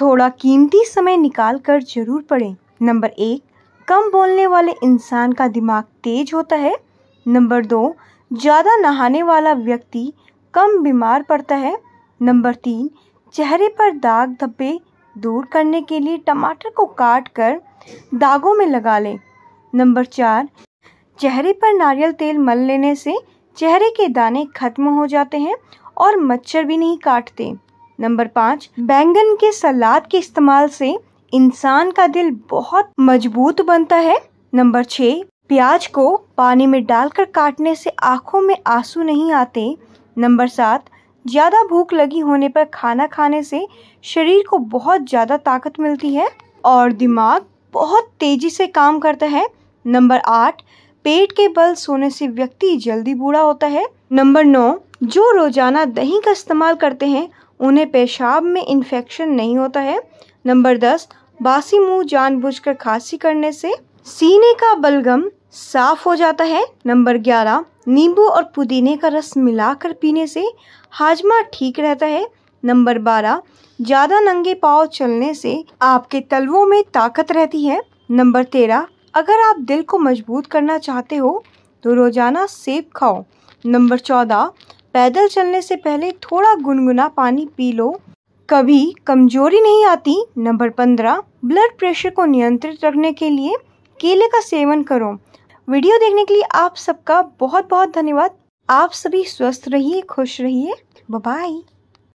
थोड़ा कीमती समय निकाल कर जरूर पढ़ें नंबर एक कम बोलने वाले इंसान का दिमाग तेज होता है नंबर दो ज़्यादा नहाने वाला व्यक्ति कम बीमार पड़ता है नंबर तीन चेहरे पर दाग धब्बे दूर करने के लिए टमाटर को काट कर दागों में लगा लें नंबर चार चेहरे पर नारियल तेल मल लेने से चेहरे के दाने खत्म हो जाते हैं और मच्छर भी नहीं काटते नंबर पाँच बैंगन के सलाद के इस्तेमाल से इंसान का दिल बहुत मजबूत बनता है नंबर छः प्याज को पानी में डालकर काटने से आंखों में आंसू नहीं आते नंबर सात ज़्यादा भूख लगी होने पर खाना खाने से शरीर को बहुत ज़्यादा ताकत मिलती है और दिमाग बहुत तेज़ी से काम करता है नंबर आठ पेट के बल सोने से व्यक्ति जल्दी बूढ़ा होता है नंबर नौ जो रोज़ाना दही का इस्तेमाल करते हैं उन्हें पेशाब में इन्फेक्शन नहीं होता है नंबर दस बासी मुंह जानबूझकर खांसी करने से सीने का बलगम साफ हो जाता है नंबर ग्यारह नींबू और पुदीने का रस मिलाकर पीने से हाजमा ठीक रहता है नंबर बारह ज़्यादा नंगे पाव चलने से आपके तलवों में ताकत रहती है नंबर तेरह अगर आप दिल को मजबूत करना चाहते हो तो रोज़ाना सेब खाओ नंबर चौदह पैदल चलने से पहले थोड़ा गुनगुना पानी पी लो कभी कमजोरी नहीं आती नंबर पंद्रह ब्लड प्रेशर को नियंत्रित रखने के लिए केले का सेवन करो वीडियो देखने के लिए आप सबका बहुत बहुत धन्यवाद आप सभी स्वस्थ रहिए खुश रहिए बाय